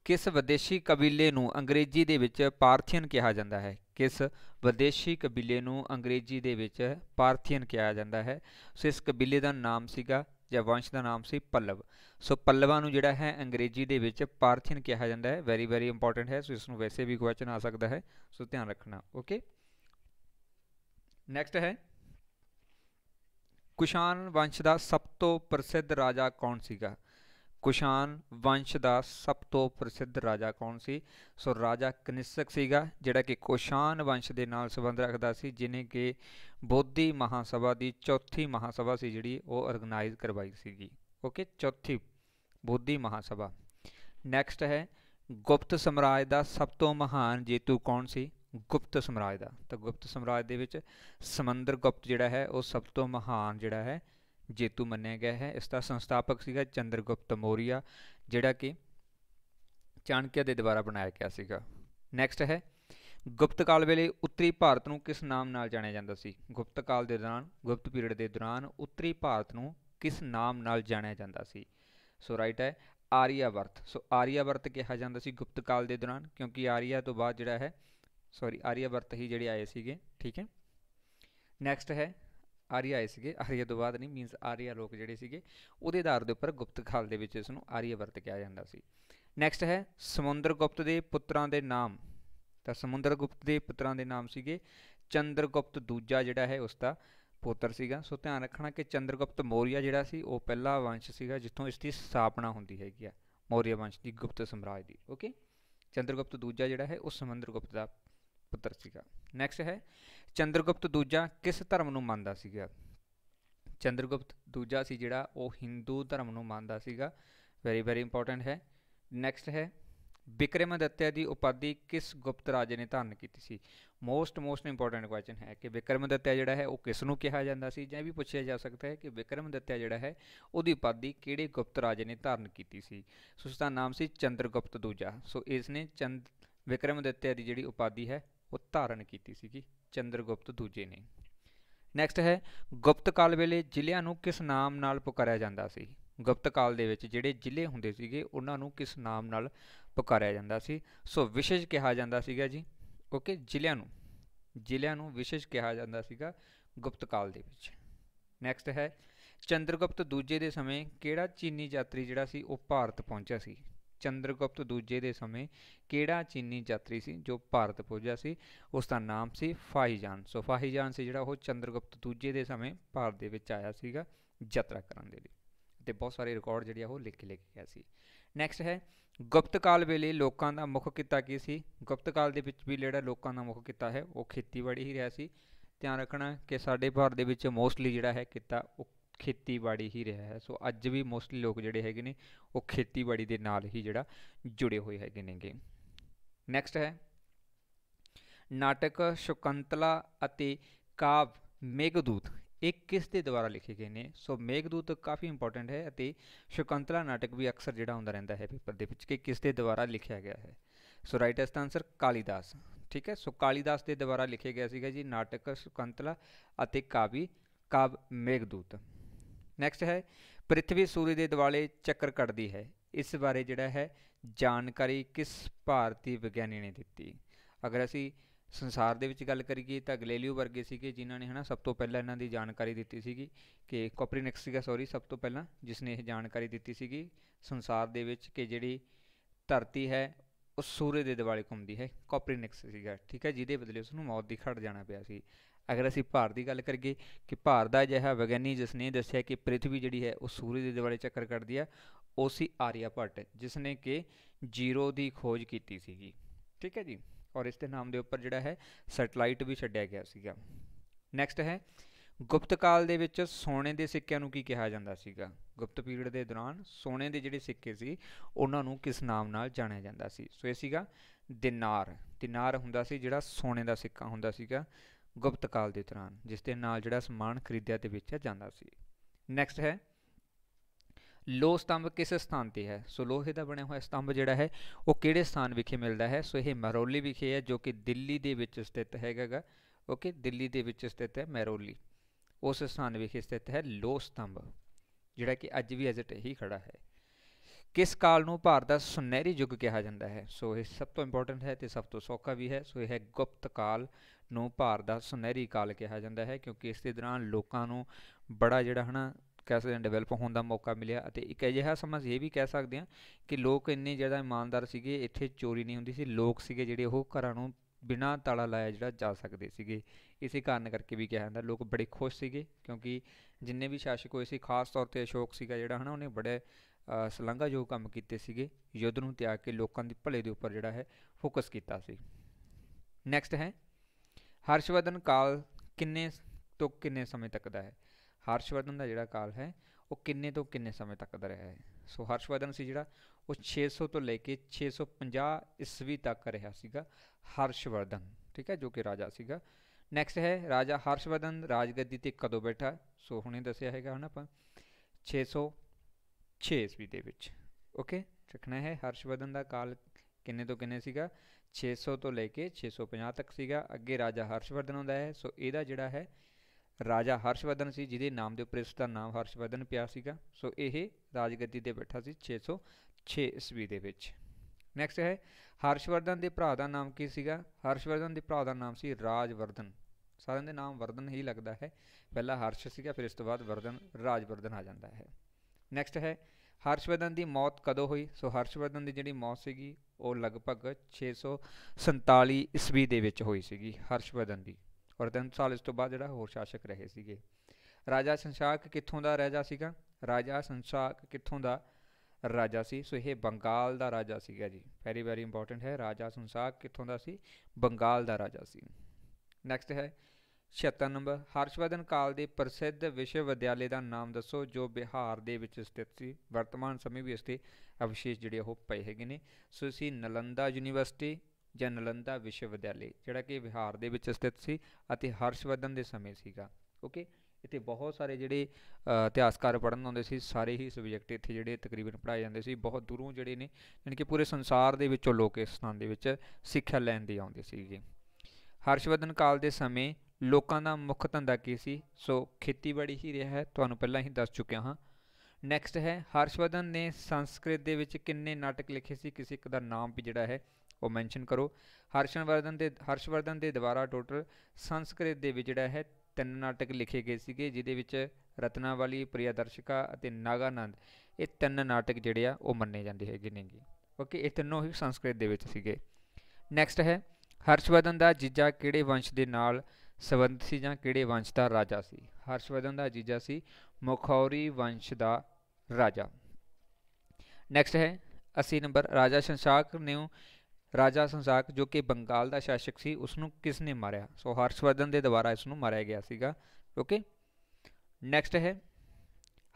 ਕਿਸ ਵਿਦੇਸ਼ੀ ਕਬੀਲੇ ਨੂੰ ਅੰਗਰੇਜ਼ੀ ਦੇ ਵਿੱਚ ਪਾਰਥੀਅਨ ਕਿਹਾ ਜਾਂਦਾ ਹੈ ਕਿਸ ਵਿਦੇਸ਼ੀ ਕਬੀਲੇ ਨੂੰ ਅੰਗਰੇਜ਼ੀ ਦੇ ਵਿੱਚ ਪਾਰਥੀਅਨ ਕਿਹਾ ਜਾਂਦਾ ਹੈ ਸੋ ਇਸ ਕਬੀਲੇ ਦਾ ਨਾਮ ਸੀਗਾ ਜਾਂ ਵੰਸ਼ ਦਾ ਨਾਮ ਸੀ ਪੱਲਵ ਸੋ ਪੱਲਵਾਂ ਨੂੰ ਜਿਹੜਾ ਹੈ ਅੰਗਰੇਜ਼ੀ ਦੇ ਵਿੱਚ ਪਾਰਥੀਅਨ ਕਿਹਾ ਜਾਂਦਾ ਹੈ ਵੈਰੀ ਵੈਰੀ ਇੰਪੋਰਟੈਂਟ ਹੈ ਸੋ ਇਸ ਨੂੰ ਵੈਸੇ ਵੀ ਕੁਐਸਚਨ ਆ ਸਕਦਾ ਹੈ ਸੋ ਧਿਆਨ ਰੱਖਣਾ ਓਕੇ ਨੈਕਸਟ ਹੈ ਕੁਸ਼ਾਨ ਵੰਸ਼ ਦਾ ਸਭ ਤੋਂ ਪ੍ਰਸਿੱਧ ਰਾਜਾ ਕੌਣ ਸੀਗਾ ਕੁਸ਼ਾਨ ਵੰਸ਼ ਦਾ ਸਭ ਤੋਂ ਪ੍ਰਸਿੱਧ ਰਾਜਾ ਕੌਣ ਸੀ ਸੋ ਰਾਜਾ ਕਨਿਸ਼ਕ ਸੀਗਾ ਜਿਹੜਾ ਕਿ ਕੁਸ਼ਾਨ ਵੰਸ਼ ਦੇ ਨਾਲ ਸੰਬੰਧ ਰੱਖਦਾ ਸੀ ਜਿਨੇ ਕਿ ਬੋਧੀ ਮਹਾਸਭਾ ਦੀ ਚੌਥੀ ਮਹਾਸਭਾ ਸੀ ਜਿਹੜੀ ਉਹ ਆਰਗੇਨਾਈਜ਼ ਕਰਵਾਈ ਸੀਗੀ ਓਕੇ ਚੌਥੀ ਬੋਧੀ ਮਹਾਸਭਾ ਨੈਕਸਟ ਹੈ ਗੁਪਤ ਸਮਰਾਜ ਦਾ ਸਭ ਤੋਂ ਮਹਾਨ ਜੇਤੂ ਕੌਣ ਸੀ ਗੁਪਤ ਸਮਰਾਜ ਦਾ ਤਾਂ ਗੁਪਤ ਸਮਰਾਜ ਦੇ ਵਿੱਚ ਸਮੁੰਦਰ ਗੁਪਤ ਜਿਹੜਾ ਹੈ ਉਹ ਸਭ ਤੋਂ ਮਹਾਨ ਜਿਹੜਾ ਹੈ ਜੇਤੂ ਮੰਨਿਆ ਗਿਆ ਹੈ ਇਸ ਦਾ ਸੰਸਥਾਪਕ ਸੀਗਾ ਚੰਦਰਗੁਪਤ ਮੌਰੀਆ ਜਿਹੜਾ ਕਿ ਚਾਣਕਿਆ ਦੇ ਦੁਆਰਾ ਬਣਾਇਆ ਗਿਆ ਸੀਗਾ ਨੈਕਸਟ ਹੈ ਗੁਪਤ ਕਾਲ ਵੇਲੇ ਉੱਤਰੀ ਭਾਰਤ ਨੂੰ ਕਿਸ ਨਾਮ ਨਾਲ ਜਾਣਿਆ ਜਾਂਦਾ ਸੀ ਗੁਪਤ ਕਾਲ ਦੇ ਦੌਰਾਨ ਗੁਪਤ ਪੀਰੀਅਡ ਦੇ ਦੌਰਾਨ ਉੱਤਰੀ ਭਾਰਤ ਨੂੰ ਕਿਸ ਨਾਮ ਨਾਲ ਜਾਣਿਆ ਜਾਂਦਾ ਸੀ ਸੋ ਰਾਈਟ ਹੈ ਆਰੀਆਵਰਤ ਸੋ ਆਰੀਆਵਰਤ ਕਿਹਾ ਜਾਂਦਾ ਸੀ ਗੁਪਤ ਕਾਲ ਦੇ ਦੌਰਾਨ ਕਿਉਂਕਿ ਆਰੀਆ ਤੋਂ ਬਾਅਦ ਜਿਹੜਾ ਹੈ ਸੌਰੀ ਆਰੀਆਵਰਤ ਹੀ ਜਿਹੜੇ ਆਏ ਸੀਗੇ ਠੀਕ ਹੈ ਨੈਕਸਟ ਹੈ ਆਰੀਆ ਆਏ ਸੀਗੇ ਆਰੀਆ ਤੋਂ ਬਾਅਦ ਨਹੀਂ ਮੀਨਸ ਆਰੀਆ ਲੋਕ ਜਿਹੜੇ ਸੀਗੇ ਉਹਦੇ ਆਧਾਰ ਦੇ ਉੱਪਰ ਗੁਪਤ ਕਾਲ ਦੇ ਵਿੱਚ ਇਸ ਨੂੰ ਵਰਤ ਕਿਹਾ ਜਾਂਦਾ ਸੀ ਨੈਕਸਟ ਹੈ ਸਮੁੰਦਰ ਗੁਪਤ ਦੇ ਪੁੱਤਰਾਂ ਦੇ ਨਾਮ ਤਾਂ ਸਮੁੰਦਰ ਗੁਪਤ ਦੇ ਪੁੱਤਰਾਂ ਦੇ ਨਾਮ ਸੀਗੇ ਚੰਦਰਗੁਪਤ ਦੂਜਾ ਜਿਹੜਾ ਹੈ ਉਸ ਦਾ ਪੁੱਤਰ ਸੀਗਾ ਸੋ ਧਿਆਨ ਰੱਖਣਾ ਕਿ ਚੰਦਰਗੁਪਤ ਮੌਰੀਆ ਜਿਹੜਾ ਸੀ ਉਹ ਪਹਿਲਾ ਵੰਸ਼ ਸੀਗਾ ਜਿੱਥੋਂ ਇਸ ਦੀ ਸਥਾਪਨਾ ਹੁੰਦੀ ਹੈਗੀ ਆ ਮੌਰੀਆ ਵੰਸ਼ ਦੀ ਗੁਪਤ ਸਮਰਾਜ ਦੀ ਓਕੇ ਚੰਦਰਗੁਪਤ ਦੂਜਾ ਜਿਹੜਾ ਹੈ ਉਹ ਸਮੁੰਦਰਗੁਪਤ ਦਾ ਪੁੱਤਰ ਸੀਗਾ ਨੈਕਸਟ ਹੈ ਚੰਦਰਗੁਪਤ ਦੂਜਾ ਕਿਸ ਧਰਮ ਨੂੰ ਮੰਨਦਾ ਸੀਗਾ ਚੰਦਰਗੁਪਤ ਦੂਜਾ ਸੀ ਜਿਹੜਾ ਉਹ ਹਿੰਦੂ ਧਰਮ ਨੂੰ ਮੰਨਦਾ ਸੀਗਾ ਵੈਰੀ ਵੈਰੀ ਇੰਪੋਰਟੈਂਟ ਹੈ ਨੈਕਸਟ ਹੈ ਵਿਕਰਮਾਦਿੱਤਿਆ ਦੀ ਉਪਾਧੀ ਕਿਸ ਗੁਪਤ ਰਾਜੇ ਨੇ ਧਾਰਨ ਕੀਤੀ ਸੀ ਮੋਸਟ ਮੋਸਟ ਇੰਪੋਰਟੈਂਟ ਕੁਐਸਚਨ ਹੈ ਕਿ ਵਿਕਰਮਾਦਿੱਤਿਆ ਜਿਹੜਾ ਹੈ ਉਹ ਕਿਸ ਨੂੰ ਕਿਹਾ ਜਾਂਦਾ ਸੀ ਜਾਂ ਵੀ ਪੁੱਛਿਆ ਜਾ ਸਕਦਾ ਹੈ ਕਿ ਵਿਕਰਮਾਦਿੱਤਿਆ ਜਿਹੜਾ ਹੈ ਉਹਦੀ ਉਪਾਧੀ ਕਿਹੜੇ ਗੁਪਤ ਰਾਜੇ ਨੇ ਧਾਰਨ ਕੀਤੀ ਸੀ ਸੋ ਉਸ ਦਾ ਨਾਮ ਸੀ ਚੰਦਰਗੁਪਤ ਦੂਜਾ ਸੋ ਇਸ ਨੇ ਚੰਦ ਵਿਕਰਮਾਦਿੱਤਿਆ ਦੀ ਜਿਹੜੀ ਉਪਾਧੀ ਹੈ ਉਹ ਧਾਰਨ ਕੀਤੀ ਸੀਗੀ ਚੰਦਰਗੁਪਤ ਦੂਜੇ ਨੇ ਨੈਕਸਟ ਹੈ ਗੁਪਤ ਕਾਲ ਵੇਲੇ ਜ਼ਿਲ੍ਹਿਆਂ ਨੂੰ ਕਿਸ ਨਾਮ ਨਾਲ ਪੁਕਾਰਿਆ ਜਾਂਦਾ ਸੀ ਗੁਪਤ ਕਾਲ ਦੇ ਵਿੱਚ ਜਿਹੜੇ ਜ਼ਿਲ੍ਹੇ ਹੁੰਦੇ ਸੀਗੇ ਉਹਨਾਂ ਨੂੰ ਕਿਸ ਨਾਮ ਨਾਲ ਪੁਕਾਰਿਆ ਜਾਂਦਾ ਸੀ ਸੋ ਵਿਸ਼ੇਸ਼ ਕਿਹਾ ਜਾਂਦਾ ਸੀਗਾ ਜੀ ਓਕੇ ਜ਼ਿਲ੍ਹਿਆਂ ਨੂੰ ਜ਼ਿਲ੍ਹਿਆਂ ਨੂੰ ਵਿਸ਼ੇਸ਼ ਕਿਹਾ ਜਾਂਦਾ ਸੀਗਾ ਗੁਪਤ ਕਾਲ ਦੇ ਵਿੱਚ ਨੈਕਸਟ ਹੈ ਚੰਦਰਗੁਪਤ ਦੂਜੇ ਦੇ ਸਮੇਂ ਕਿਹੜਾ ਚੀਨੀ ਯਾਤਰੀ ਜਿਹੜਾ ਸੀ ਉਹ ਭਾਰਤ ਪਹੁੰਚਿਆ ਸੀ ਚੰਦਰਗੁਪਤ ਦੂਜੇ ਦੇ ਸਮੇਂ ਕਿਹੜਾ ਚੀਨੀ ਯਾਤਰੀ ਸੀ ਜੋ ਭਾਰਤ ਪਹੁੰਚਿਆ ਸੀ ਉਸ ਦਾ ਨਾਮ ਸੀ ਫਾਹੀਜਾਨ ਸੋ ਫਾਹੀਜਾਨ ਸੀ ਜਿਹੜਾ ਉਹ ਚੰਦਰਗੁਪਤ ਦੂਜੇ ਦੇ ਸਮੇਂ ਭਾਰਤ ਦੇ ਵਿੱਚ ਆਇਆ ਸੀਗਾ ਯਾਤਰਾ ਕਰਨ ਦੇ ਲਈ ਤੇ ਬਹੁਤ ਸਾਰੇ ਰਿਕਾਰਡ ਜਿਹੜੇ ਉਹ ਲਿਖ ਕੇ ਲੈ ਕੇ ਗਿਆ ਸੀ ਨੈਕਸਟ ਹੈ ਗੁਪਤ ਕਾਲ ਵੇਲੇ ਲੋਕਾਂ ਦਾ ਮੁੱਖ ਕਿੱਤਾ ਕੀ ਸੀ ਗੁਪਤ ਕਾਲ ਦੇ ਵਿੱਚ ਵੀ ਜਿਹੜਾ ਲੋਕਾਂ ਦਾ ਮੁੱਖ ਕਿੱਤਾ ਹੈ ਉਹ ਖੇਤੀਬਾੜੀ ਹੀ ਰਿਹਾ ਸੀ ਧਿਆਨ ਰੱਖਣਾ ਕਿ ਸਾਡੇ ਭਾਰਤ ਦੇ ਵਿੱਚ ਮੋਸਟਲੀ ਜਿਹੜਾ ਹੈ ਕਿੱਤਾ ਉਹ ਖੇਤੀਬਾੜੀ ਹੀ ਰਿਹਾ ਹੈ ਸੋ ਅੱਜ ਵੀ ਮੋਸਟਲੀ ਲੋਕ ਜਿਹੜੇ ਹੈਗੇ ਨੇ ਉਹ ਖੇਤੀਬਾੜੀ ਦੇ ਨਾਲ ਹੀ ਜਿਹੜਾ ਜੁੜੇ ਹੋਏ ਹੈਗੇ ਨੇਗੇ ਨੈਕਸਟ ਹੈ ਨਾਟਕ ਸ਼ੁਕੰਤਲਾ ਅਤੇ ਕਾਵ ਮੇਘਦੂਤ ਇਹ ਕਿਸ ਦੇ ਦੁਆਰਾ ਲਿਖੇ ਗਏ ਨੇ ਸੋ ਮੇਘਦੂਤ ਕਾਫੀ ਇੰਪੋਰਟੈਂਟ ਹੈ ਅਤੇ ਸ਼ੁਕੰਤਲਾ ਨਾਟਕ ਵੀ ਅਕਸਰ ਜਿਹੜਾ ਹੁੰਦਾ ਰਹਿੰਦਾ ਹੈ ਪੇਪਰ ਦੇ ਵਿੱਚ ਕਿ ਕਿਸ ਦੇ ਦੁਆਰਾ ਲਿਖਿਆ ਗਿਆ ਹੈ ਸੋ ਰਾਈਟ ਇਸ ਦਾ ਆਨਸਰ ਕਾਲੀਦਾਸ ਠੀਕ ਹੈ ਸੋ ਕਾਲੀਦਾਸ ਦੇ ਦੁਆਰਾ ਲਿਖੇ ਗਿਆ ਸੀਗਾ ਜੀ ਨਾਟਕ ਸ਼ੁਕੰਤਲਾ ਅਤੇ ਕਾਵੀ ਕਾਵ ਮੇਘਦੂਤ ਨੈਕਸਟ ਹੈ ਪ੍ਰਿਥਵੀ ਸੂਰਜ ਦੇ ਦਿਵਾਲੇ ਚੱਕਰ ਕੱਟਦੀ ਹੈ ਇਸ ਬਾਰੇ ਜਿਹੜਾ ਹੈ ਜਾਣਕਾਰੀ ਕਿਸ ਭਾਰਤੀ ਵਿਗਿਆਨੀ ਨੇ ਦਿੱਤੀ ਅਗਰ ਅਸੀਂ ਸੰਸਾਰ ਦੇ ਵਿੱਚ ਗੱਲ ਕਰੀਏ ਤਾਂ ਗਲੇਲੀਓ ਵਰਗੇ ਸੀਗੇ ਜਿਨ੍ਹਾਂ ਨੇ ਹਨਾ ਸਭ ਤੋਂ ਪਹਿਲਾਂ ਇਹਨਾਂ ਦੀ ਜਾਣਕਾਰੀ ਦਿੱਤੀ ਸੀਗੀ ਕਿ ਕੋਪਰਨਿਕਸ ਸੀਗਾ ਸੌਰੀ ਸਭ ਤੋਂ ਪਹਿਲਾਂ ਜਿਸ ਨੇ ਇਹ ਜਾਣਕਾਰੀ ਦਿੱਤੀ ਸੀਗੀ ਸੰਸਾਰ ਦੇ ਵਿੱਚ ਕਿ ਜਿਹੜੀ ਧਰਤੀ ਹੈ ਉਹ ਸੂਰਜ ਦੇ ਦਿਵਾਲੇ ਘੁੰਮਦੀ ਹੈ ਕੋਪਰਨਿਕਸ ਸੀਗਾ ਠੀਕ ਹੈ ਜਿਹਦੇ ਬਦਲੇ ਉਸ ਨੂੰ ਮੌਤ ਦੀ ਖੜ ਜਾਣਾ ਪਿਆ ਸੀ ਅਗਰ ਅਸੀਂ ਭਾਰ ਦੀ ਗੱਲ ਕਰੀਏ ਕਿ ਭਾਰ ਦਾ ਜਿਹੜਾ ਵਿਗਿਆਨੀ ਜਿਸ ਨੇ ਦੱਸਿਆ ਕਿ ਪ੍ਰithvi ਜਿਹੜੀ ਹੈ ਉਹ ਸੂਰਜ ਦੇ ਦੁਆਲੇ ਚੱਕਰ ਕੱਢਦੀ ਆ ਉਹ ਸੀ ਆਰੀਆਭੱਟ ਜਿਸ ਨੇ ਕਿ ਜ਼ੀਰੋ ਦੀ ਖੋਜ ਕੀਤੀ ਸੀਗੀ ਠੀਕ ਹੈ ਜੀ ਔਰ ਇਸ ਦੇ ਨਾਮ ਦੇ ਉੱਪਰ ਜਿਹੜਾ ਹੈ ਸੈਟਲਾਈਟ ਵੀ ਛੱਡਿਆ ਗਿਆ ਸੀਗਾ ਨੈਕਸਟ ਹੈ ਗੁਪਤ ਕਾਲ ਦੇ ਵਿੱਚ ਸੋਨੇ ਦੇ ਸਿੱਕਿਆਂ ਨੂੰ ਕੀ ਕਿਹਾ ਜਾਂਦਾ ਸੀਗਾ ਗੁਪਤ ਪੀਰੀਅਡ ਦੇ ਦੌਰਾਨ ਸੋਨੇ ਦੇ ਜਿਹੜੇ ਸਿੱਕੇ ਸੀ ਉਹਨਾਂ ਨੂੰ ਕਿਸ ਨਾਮ ਨਾਲ ਜਾਣਿਆ ਜਾਂਦਾ ਸੀ ਸੋ ਇਹ ਸੀਗਾ ਦਿਨਾਰ ਦਿਨਾਰ ਹੁੰਦਾ ਸੀ ਜਿਹੜਾ ਸੋਨੇ ਦਾ ਸਿੱਕਾ ਹੁੰਦਾ ਸੀਗਾ ਗੁਪਤ ਕਾਲ ਦੇ ਦੌਰਾਨ ਜਿਸ ਦੇ ਨਾਲ ਜਿਹੜਾ ਸਮਾਨ ਖਰੀਦਿਆ ਤੇ ਵੇਚਿਆ ਜਾਂਦਾ ਸੀ ਨੈਕਸਟ ਹੈ ਲੋਹ ਸਤੰਭ ਕਿਸ ਸਥਾਨ ਤੇ ਹੈ ਸੋ ਲੋਹੇ ਦਾ ਬਣਿਆ ਹੋਇਆ ਸਤੰਭ ਜਿਹੜਾ ਹੈ ਉਹ ਕਿਹੜੇ ਸਥਾਨ ਵਿਖੇ ਮਿਲਦਾ ਹੈ ਸੋ ਇਹ ਮਰੋਲੀ ਵਿਖੇ ਹੈ ਜੋ ਕਿ ਦਿੱਲੀ ਦੇ ਵਿੱਚ ਸਥਿਤ ਹੈਗਾਗਾ ਓਕੇ ਦਿੱਲੀ ਦੇ ਵਿੱਚ ਸਥਿਤ ਹੈ ਮਰੋਲੀ ਉਸ ਸਥਾਨ ਵਿਖੇ ਸਥਿਤ ਹੈ ਲੋਹ ਸਤੰਭ ਜਿਹੜਾ ਕਿ ਅੱਜ ਵੀ ਇਟ ਹੀ ਖੜਾ ਹੈ ਕਿਸ ਕਾਲ ਨੂੰ ਭਾਰਤ ਦਾ ਸੁਨਹਿਰੀ ਯੁੱਗ ਕਿਹਾ ਜਾਂਦਾ ਹੈ ਸੋ ਇਹ ਸਭ ਤੋਂ ਇੰਪੋਰਟੈਂਟ ਹੈ ਤੇ ਸਭ ਤੋਂ ਸੌਖਾ ਵੀ ਹੈ ਸੋ ਇਹ ਹੈ ਗੁਪਤ ਕਾਲ ਨੂੰ ਭਾਰਤ ਦਾ ਸੁਨਹਿਰੀ ਕਾਲ ਕਿਹਾ ਜਾਂਦਾ ਹੈ ਕਿਉਂਕਿ ਇਸ ਦੇ ਦੌਰਾਨ ਲੋਕਾਂ ਨੂੰ ਬੜਾ ਜਿਹੜਾ ਹਨਾ ਕੈਸੇ ਸਕਦੇ ਡਿਵੈਲਪ ਹੋਣ ਦਾ ਮੌਕਾ ਮਿਲਿਆ ਅਤੇ ਇੱਕ ਅਜਿਹਾ ਸਮਾਂ ਇਹ ਵੀ ਕਹਿ ਸਕਦੇ ਹਾਂ ਕਿ ਲੋਕ ਇੰਨੇ ਜ਼ਿਆਦਾ ਇਮਾਨਦਾਰ ਸੀਗੇ ਇੱਥੇ ਚੋਰੀ ਨਹੀਂ ਹੁੰਦੀ ਸੀ ਲੋਕ ਸੀਗੇ ਜਿਹੜੇ ਉਹ ਘਰਾਂ ਨੂੰ ਬਿਨਾਂ ਤਾਲਾ ਲਾਇਆ ਜਿਹੜਾ ਜਾ ਸਕਦੇ ਸੀਗੇ ਇਸੇ ਕਾਰਨ ਕਰਕੇ ਵੀ ਕਿਹਾ ਜਾਂਦਾ ਲੋਕ ਬੜੇ ਖੁਸ਼ ਸੀਗੇ ਕਿਉਂਕਿ ਜਿੰਨੇ ਵੀ ਸ਼ਾਸਕ ਹੋਏ ਸੀ ਖਾਸ ਤੌਰ ਤੇ ਅਸ਼ੋਕ ਸੀਗਾ ਜਿਹੜਾ ਹਨਾ ਉਹਨੇ ਬੜੇ ਸ਼ਲਾਘਾਯੋਗ ਕੰਮ ਕੀਤੇ ਸੀਗੇ ਯੁੱਧ ਨੂੰ ਤਿਆਗ ਕੇ ਲੋਕਾਂ ਦੇ ਭਲੇ ਦੇ ਉੱਪਰ ਜਿਹੜਾ ਹੈ ਫੋਕਸ ਕੀਤਾ ਸੀ ਨੈਕਸਟ ਹੈ ਹਰਸ਼ਵਰਧਨ ਕਾਲ ਕਿੰਨੇ ਤੋਂ ਕਿੰਨੇ ਸਮੇਂ ਤੱਕ ਦਾ ਹੈ ਹਰਸ਼ਵਰਧਨ ਦਾ ਜਿਹੜਾ ਕਾਲ ਹੈ ਉਹ ਕਿੰਨੇ ਤੋਂ ਕਿੰਨੇ ਸਮੇਂ ਤੱਕ ਦਾ ਰਿਹਾ ਹੈ ਸੋ ਹਰਸ਼ਵਰਧਨ ਸੀ ਜਿਹੜਾ ਉਹ 600 ਤੋਂ ਲੈ ਕੇ 650 ਈਸਵੀ ਤੱਕ ਰਿਹਾ ਸੀਗਾ ਹਰਸ਼ਵਰਧਨ ਠੀਕ ਹੈ ਜੋ ਕਿ ਰਾਜਾ ਸੀਗਾ ਨੈਕਸਟ ਹੈ ਰਾਜਾ ਹਰਸ਼ਵਰਧਨ ਰਾਜਗੱਦੀ ਤੇ ਕਦੋਂ ਬੈਠਾ ਸੋ ਹੁਣੇ ਦੱਸਿਆ ਹੈਗਾ ਹੁਣ ਆਪਾਂ 600 6 ਈਸਵੀ ਦੇ ਵਿੱਚ ਓਕੇ ਰੱਖਣਾ ਹੈ ਹਰਸ਼ਵਰਧਨ ਦਾ ਕਾਲ ਕਿੰਨੇ ਤੋਂ ਕਿੰਨੇ ਸੀਗਾ 600 ਤੋਂ ਲੈ ਕੇ 650 ਤੱਕ ਸੀਗਾ ਅੱਗੇ ਰਾਜਾ ਹਰਸ਼ਵਰਧਨ ਹੁੰਦਾ ਹੈ ਸੋ ਇਹਦਾ ਜਿਹੜਾ ਹੈ ਰਾਜਾ ਹਰਸ਼ਵਰਧਨ ਸੀ ਜਿਹਦੇ ਨਾਮ ਦੇ ਉੱਪਰ ਇਸ ਦਾ ਨਾਮ ਹਰਸ਼ਵਰਧਨ ਪਿਆ ਸੀਗਾ ਸੋ ਇਹ ਰਾਜਗੱਦੀ ਤੇ ਬੈਠਾ ਸੀ 606 ਈਸਵੀ ਦੇ ਵਿੱਚ ਨੈਕਸਟ ਹੈ ਹਰਸ਼ਵਰਧਨ ਦੇ ਭਰਾ ਦਾ ਨਾਮ ਕੀ ਸੀਗਾ ਹਰਸ਼ਵਰਧਨ ਦੇ ਭਰਾ ਦਾ ਨਾਮ ਸੀ ਰਾਜਵਰਧਨ ਸਾਰਿਆਂ ਦੇ ਨਾਮ ਵਰਧਨ ਹੀ ਲੱਗਦਾ ਹੈ ਪਹਿਲਾ ਹਰਸ਼ ਸੀਗਾ ਫਿਰ ਇਸ ਤੋਂ ਬਾਅਦ ਵਰਧਨ ਰਾਜਵਰਧਨ ਆ ਜਾਂਦਾ ਹੈ ਨੈਕਸਟ ਹੈ ਹਰਸ਼ਵਰਧਨ ਦੀ ਮੌਤ ਕਦੋਂ ਹੋਈ ਸੋ ਹਰਸ਼ਵਰਧਨ ਦੀ ਜਿਹੜੀ ਮੌਤ ਸੀਗੀ ਉਹ ਲਗਭਗ 647 ਈਸਵੀ ਦੇ ਵਿੱਚ ਹੋਈ ਸੀਗੀ ਹਰਸ਼ਵਰਧਨ ਦੀ ਔਰ 3 ਸਾਲ ਇਸ ਤੋਂ ਬਾਅਦ ਜਿਹੜਾ ਹੋਰ ਸ਼ਾਸਕ ਰਹੇ ਸੀਗੇ ਰਾਜਾ ਸੰਸ਼ਾਕ ਕਿੱਥੋਂ ਦਾ ਰਾਜਾ ਸੀਗਾ ਰਾਜਾ ਸੰਸ਼ਾਕ ਕਿੱਥੋਂ ਦਾ ਰਾਜਾ ਸੀ ਸੋ ਇਹ ਬੰਗਾਲ ਦਾ ਰਾਜਾ ਸੀਗਾ ਜੀ ਵੈਰੀ ਵੈਰੀ ਇੰਪੋਰਟੈਂਟ ਹੈ ਰਾਜਾ ਸੰਸ਼ਾਕ ਕਿੱਥੋਂ ਦਾ ਸੀ ਬੰਗਾਲ ਦਾ ਰਾਜਾ ਸੀ ਨੈਕਸਟ ਹੈ 76 ਨੰਬਰ ਹਰਸ਼ਵਰਧਨ ਕਾਲ ਦੇ ਪ੍ਰਸਿੱਧ ਵਿਸ਼ਵ ਵਿਦਿਆਲੇ ਦਾ ਨਾਮ ਦੱਸੋ ਜੋ ਬਿਹਾਰ ਦੇ ਵਿੱਚ ਸਥਿਤ ਸੀ ਵਰਤਮਾਨ ਸਮੇਂ ਵੀ ਇਸ ਅਵਸ਼ੇਸ਼ ਜਿਹੜੇ ਉਹ ਪਏ ਹੈਗੇ ਨੇ ਸੋ ਸੀ ਨਲੰਦਾ ਯੂਨੀਵਰਸਿਟੀ ਜਾਂ ਨਲੰਦਾ ਵਿਸ਼ਵ ਵਿਦਿਆਲੇ ਜਿਹੜਾ ਕਿ ਬਿਹਾਰ ਦੇ ਵਿੱਚ ਸਥਿਤ ਸੀ ਅਤੇ ਹਰਸ਼ਵਰਧਨ ਦੇ ਸਮੇਂ ਸੀਗਾ ਓਕੇ ਇੱਥੇ ਬਹੁਤ ਸਾਰੇ ਜਿਹੜੇ ਇਤਿਹਾਸਕਾਰ ਪੜਨ ਆਉਂਦੇ ਸੀ ਸਾਰੇ ਹੀ ਸਬਜੈਕਟ ਇੱਥੇ ਜਿਹੜੇ ਤਕਰੀਬਨ ਪੜਾਏ ਜਾਂਦੇ ਸੀ ਬਹੁਤ ਦੂਰੋਂ ਜਿਹੜੇ ਨੇ ਯਾਨੀ ਕਿ ਪੂਰੇ ਸੰਸਾਰ ਦੇ ਵਿੱਚੋਂ ਲੋਕ ਇਸ ਸਥਾਨ ਦੇ ਵਿੱਚ ਸਿੱਖਿਆ ਲੈਣ ਦੇ ਆਉਂਦੇ ਸੀਗੇ ਹਰਸ਼ਵਰਧਨ ਕਾਲ ਦੇ ਸਮੇਂ ਲੋਕਾਂ ਦਾ ਮੁੱਖ ਧੰਦਾ ਕੀ ਸੀ ਸੋ ਖੇਤੀਬਾੜੀ ਹੀ ਰਿਹਾ ਹੈ ਤੁਹਾਨੂੰ ਪਹਿਲਾਂ ਹੀ ਦੱਸ ਚੁੱਕਿਆ ਹਾਂ ਨੈਕਸਟ ਹੈ ਹਰਸ਼ਵਰਧਨ ਨੇ ਸੰਸਕ੍ਰਿਤ ਦੇ ਵਿੱਚ ਕਿੰਨੇ ਨਾਟਕ ਲਿਖੇ ਸੀ ਕਿਸੇ ਇੱਕ ਦਾ ਨਾਮ ਵੀ ਜਿਹੜਾ ਹੈ ਉਹ ਮੈਂਸ਼ਨ ਕਰੋ ਹਰਸ਼ਵਰਧਨ ਦੇ ਹਰਸ਼ਵਰਧਨ ਦੇ ਦੁਆਰਾ ਟੋਟਲ ਸੰਸਕ੍ਰਿਤ ਦੇ ਵਿੱਚ ਜਿਹੜਾ ਹੈ ਤਿੰਨ ਨਾਟਕ ਲਿਖੇ ਗਏ ਸੀਗੇ ਜਿਹਦੇ ਵਿੱਚ ਰਤਨਾਵਲੀ ਪ੍ਰਿਆਦਰਸ਼ਕਾ ਅਤੇ ਨਾਗਾਨੰਦ ਇਹ ਤਿੰਨ ਨਾਟਕ ਜਿਹੜੇ ਆ ਉਹ ਮੰਨੇ ਜਾਂਦੇ ਹੈਗੇ ਨੇਗੇ ਓਕੇ ਇਹ ਤਿੰਨੋਂ ਹੀ ਸੰਸਕ੍ਰਿਤ ਦੇ ਵਿੱਚ ਸੀਗੇ ਨੈਕਸਟ ਹੈ ਹਰਸ਼ਵਰਧਨ ਦਾ ਜੀਜਾ ਕਿਹੜੇ ਵੰਸ਼ ਦੇ ਨਾਲ ਸਬੰਧ ਸੀ ਜਾਂ ਕਿਹੜੇ ਵੰਸ਼ ਦਾ ਰਾਜਾ ਸੀ ਹਰਸ਼ਵਰਧਨ ਦਾ ਜੀਜਾ ਸੀ ਮੁਖੌਰੀ ਵੰਸ਼ ਦਾ ਰਾਜਾ ਨੈਕਸਟ ਹੈ 80 ਨੰਬਰ ਰਾਜਾ ਸ਼ੰਸ਼ਾਕ ਨੇ ਰਾਜਾ ਸ਼ੰਸ਼ਾਕ ਜੋ ਕਿ ਬੰਗਾਲ ਦਾ ਸ਼ਾਸਕ ਸੀ ਉਸ ਨੂੰ ਕਿਸ ਨੇ ਮਾਰਿਆ ਸੋ ਹਰਸ਼ਵਰਧਨ ਦੇ ਦੁਆਰਾ ਇਸ ਨੂੰ ਮਾਰਿਆ ਗਿਆ ਸੀਗਾ ਓਕੇ ਨੈਕਸਟ ਹੈ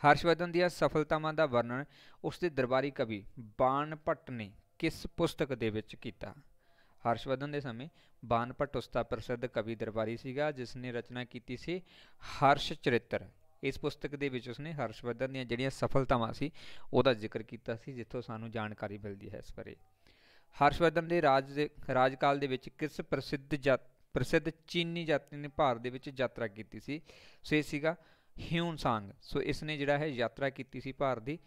ਹਰਸ਼ਵਰਧਨ ਦੀਆਂ ਸਫਲਤਾਵਾਂ ਦਾ ਵਰਣਨ ਉਸ ਦੇ ਦਰਬਾਰੀ ਕਵੀ ਬਾਣ ਭੱਟ ਨੇ ਕਿਸ ਪੁਸਤਕ ਦੇ ਵਿੱਚ ਕੀਤਾ ਹਰਸ਼ਵਰਧਨ ਦੇ ਸਮੇਂ ਬਾਨਪਟ ਉਸਤਾ ਪ੍ਰਸਿੱਧ ਕਵੀ ਦਰਬਾਰੀ ਸੀਗਾ ਜਿਸ ਨੇ ਰਚਨਾ ਕੀਤੀ ਸੀ ਹਰਸ਼ ਚਰਿੱਤਰ ਇਸ ਪੁਸਤਕ ਦੇ ਵਿੱਚ ਉਸਨੇ ਹਰਸ਼ਵਰਧਨ ਦੀਆਂ ਜਿਹੜੀਆਂ ਸਫਲਤਾਵਾਂ ਸੀ ਉਹਦਾ ਜ਼ਿਕਰ ਕੀਤਾ ਸੀ ਜਿੱਥੋਂ ਸਾਨੂੰ ਜਾਣਕਾਰੀ ਮਿਲਦੀ ਹੈ ਇਸ ਬਾਰੇ ਹਰਸ਼ਵਰਧਨ ਦੇ ਰਾਜ ਦੇ ਰਾਜਕਾਲ ਦੇ ਵਿੱਚ ਕਿਸ ਪ੍ਰਸਿੱਧ ਜਤ ਪ੍ਰਸਿੱਧ ਚੀਨੀ ਜਾਤੀ ਨੇ ਭਾਰਤ ਦੇ ਵਿੱਚ ਯਾਤਰਾ ਕੀਤੀ ਸੀ ਸੋ ਇਹ ਸੀਗਾ ਹਿਊਨ ਸੰਗ ਸੋ ਇਸ ਨੇ ਜਿਹੜਾ ਹੈ ਯਾਤਰਾ ਕੀਤੀ ਸੀ ਭਾਰਤ ਦੀ